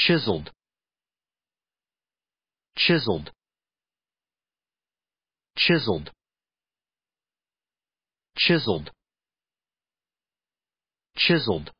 chiseled chiseled chiseled chiseled chiseled